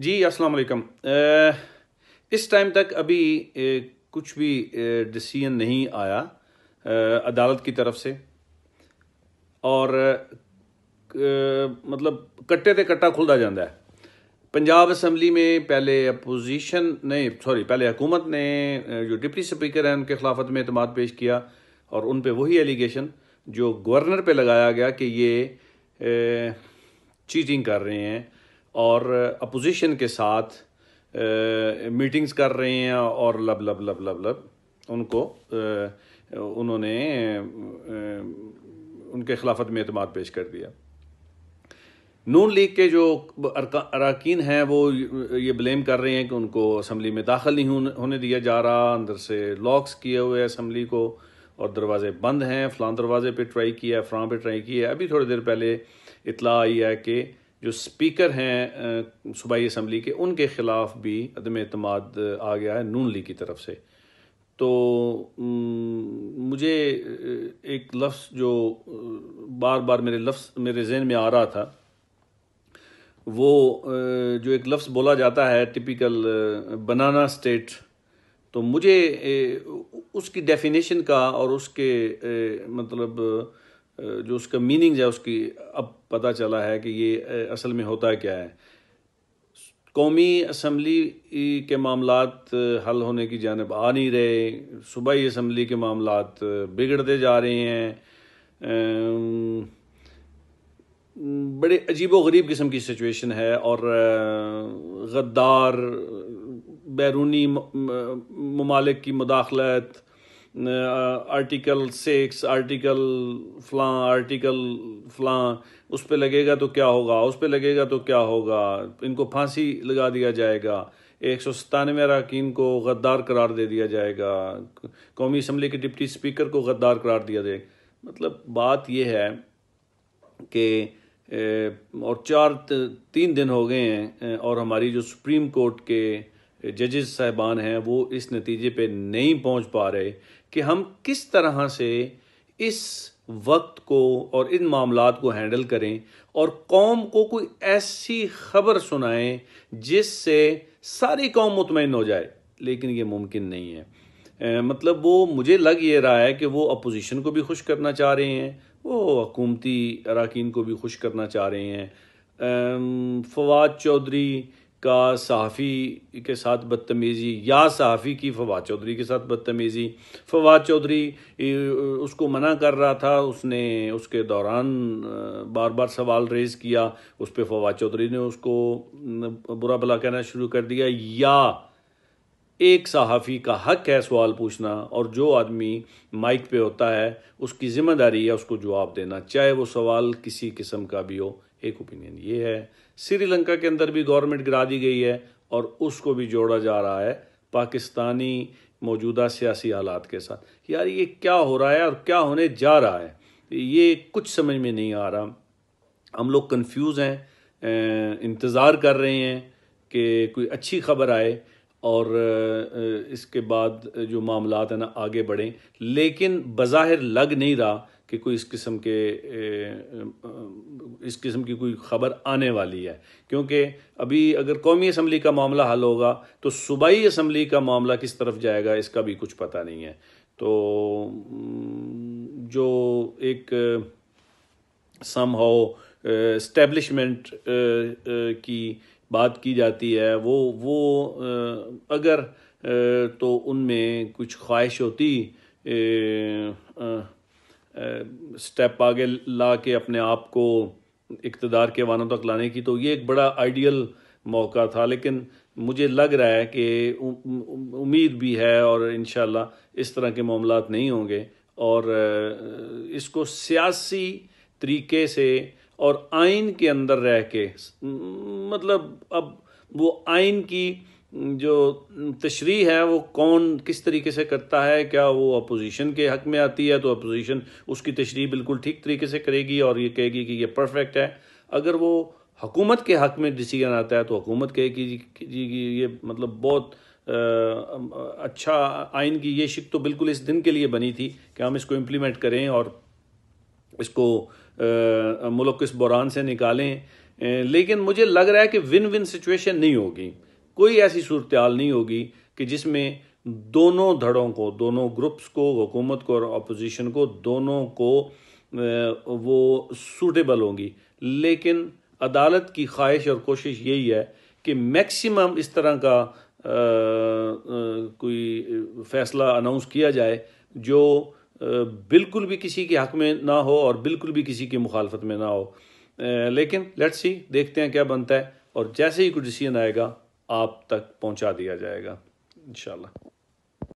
जी अस्सलाम वालेकुम इस टाइम तक अभी कुछ भी डिसीजन नहीं आया अदालत की तरफ से और मतलब कट्टे ते कट्टा खुलता जाता है पंजाब असम्बली में पहले अपोजिशन ने सॉरी पहले हुकूमत ने जो डिप्टी स्पीकर हैं उनके खिलाफत में अतमाद पेश किया और उन पर वही एलिगेशन जो गवर्नर पे लगाया गया कि ये चीटिंग कर रहे हैं और अपोजिशन के साथ मीटिंग्स कर रहे हैं और लब लब लब लब लब उनको उन्होंने उनके खिलाफत में अतमाद पेश कर दिया नून लीग के जो अरकान हैं वो ये ब्लेम कर रहे हैं कि उनको असम्बली में दाखिल नहीं होने दिया जा रहा अंदर से लॉक्स किए हुए असम्बली को और दरवाज़े बंद हैं फ़लां दरवाज़े पे ट्राई किया फ्रां पे ट्राई किया अभी थोड़ी देर पहले इतला आई है कि जो स्पीकर हैं सूबाई इसम्बली के उनके ख़िलाफ़ भी अदम अतमाद आ गया है नून लीग की तरफ से तो मुझे एक लफ्स जो बार बार मेरे लफ्स मेरे जहन में आ रहा था वो जो एक लफ्स बोला जाता है टिपिकल बनाना स्टेट तो मुझे उसकी डेफिनेशन का और उसके मतलब जो उसका मीनिंग है उसकी अब पता चला है कि ये असल में होता क्या है कौमी असम्बली के मामला हल होने की जानब आ नहीं रहे सूबाई असम्बली के मामला बिगड़ते जा रहे हैं बड़े अजीब गरीब किस्म की सिचुएशन है और गद्दार बैरूनी ममालिक की मुदाखलत आर्टिकल सिक्स आर्टिकल फलां आर्टिकल फलां उस पर लगेगा तो क्या होगा उस पर लगेगा तो क्या होगा इनको फांसी लगा दिया जाएगा एक सौ सतानवे अरकान को गद्दार करार दे दिया जाएगा कौमी असम्बली के डिप्टी स्पीकर को गद्दार करार दिया जाएगा मतलब बात यह है कि और चार तीन दिन हो गए हैं और हमारी जो सुप्रीम कोर्ट के जजेस साहबान हैं वो इस नतीजे पे नहीं पहुंच पा रहे कि हम किस तरह से इस वक्त को और इन मामला को हैंडल करें और कौम को कोई ऐसी खबर सुनाएं जिससे सारी कौम मुतमिन हो जाए लेकिन ये मुमकिन नहीं है मतलब वो मुझे लग ये रहा है कि वो अपोजिशन को भी खुश करना चाह रहे हैं वो हकूमती अरकान को भी खुश करना चाह रहे हैं फवाद चौधरी का सहाफ़ी के साथ बदतमीज़ी या सहाफ़ी की फवाद चौधरी के साथ बदतमीज़ी फवाद चौधरी उसको मना कर रहा था उसने उसके दौरान बार बार सवाल रेज़ किया उस पर फवाद चौधरी ने उसको बुरा भला कहना शुरू कर दिया या एक सहाफ़ी का हक है सवाल पूछना और जो आदमी माइक पे होता है उसकी ज़िम्मेदारी है उसको जवाब देना चाहे वो सवाल किसी किस्म का भी हो एक ओपिनियन ये है श्रीलंका के अंदर भी गवर्नमेंट गिरा दी गई है और उसको भी जोड़ा जा रहा है पाकिस्तानी मौजूदा सियासी हालात के साथ यार ये क्या हो रहा है और क्या होने जा रहा है ये कुछ समझ में नहीं आ रहा हम लोग कन्फ्यूज़ हैं इंतज़ार कर रहे हैं कि कोई अच्छी खबर आए और इसके बाद जो मामला है ना आगे बढ़ें लेकिन बज़ाहिर लग नहीं रहा कि कोई इस किस्म के इस किस्म की कोई ख़बर आने वाली है क्योंकि अभी अगर कौमी असम्बली का मामला हल होगा तो सूबाई असम्बली का मामला किस तरफ जाएगा इसका भी कुछ पता नहीं है तो जो एक सम हाउ स्टैब्लिशमेंट की बात की जाती है वो वो अगर तो उनमें कुछ ख्वाहिश होती स्टेप आगे ला के अपने आप को इकतदार के वानों तक लाने की तो ये एक बड़ा आइडियल मौका था लेकिन मुझे लग रहा है कि उम्मीद भी है और इन इस तरह के मामला नहीं होंगे और इसको सियासी तरीके से और आइन के अंदर रह के मतलब अब वो आइन की जो तशरी है वो कौन किस तरीके से करता है क्या वो अपोजिशन के हक में आती है तो अपोजिशन उसकी तशरी बिल्कुल ठीक तरीके से करेगी और ये कहेगी कि ये परफेक्ट है अगर वो हकूमत के हक में डिसीजन आता है तो हुकूमत कहेगी कि ये मतलब बहुत अच्छा आइन की ये शिक तो बिल्कुल इस दिन के लिए बनी थी कि हम इसको इम्प्लीमेंट करें और इसको मुल्क इस बुरान से निकालें लेकिन मुझे लग रहा है कि विन विन सिचुएशन नहीं होगी कोई ऐसी सूरत नहीं होगी कि जिसमें दोनों धड़ों को दोनों ग्रुप्स को हुकूमत को और अपोजिशन को दोनों को वो सूटेबल होंगी लेकिन अदालत की ख्वाहिश और कोशिश यही है कि मैक्सिमम इस तरह का आ, आ, कोई फैसला अनाउंस किया जाए जो आ, बिल्कुल भी किसी के हक में ना हो और बिल्कुल भी किसी की मुखालफत में ना हो लेकिन लेट्स सी देखते हैं क्या बनता है और जैसे ही कोई डिसीजन आएगा आप तक पहुंचा दिया जाएगा इन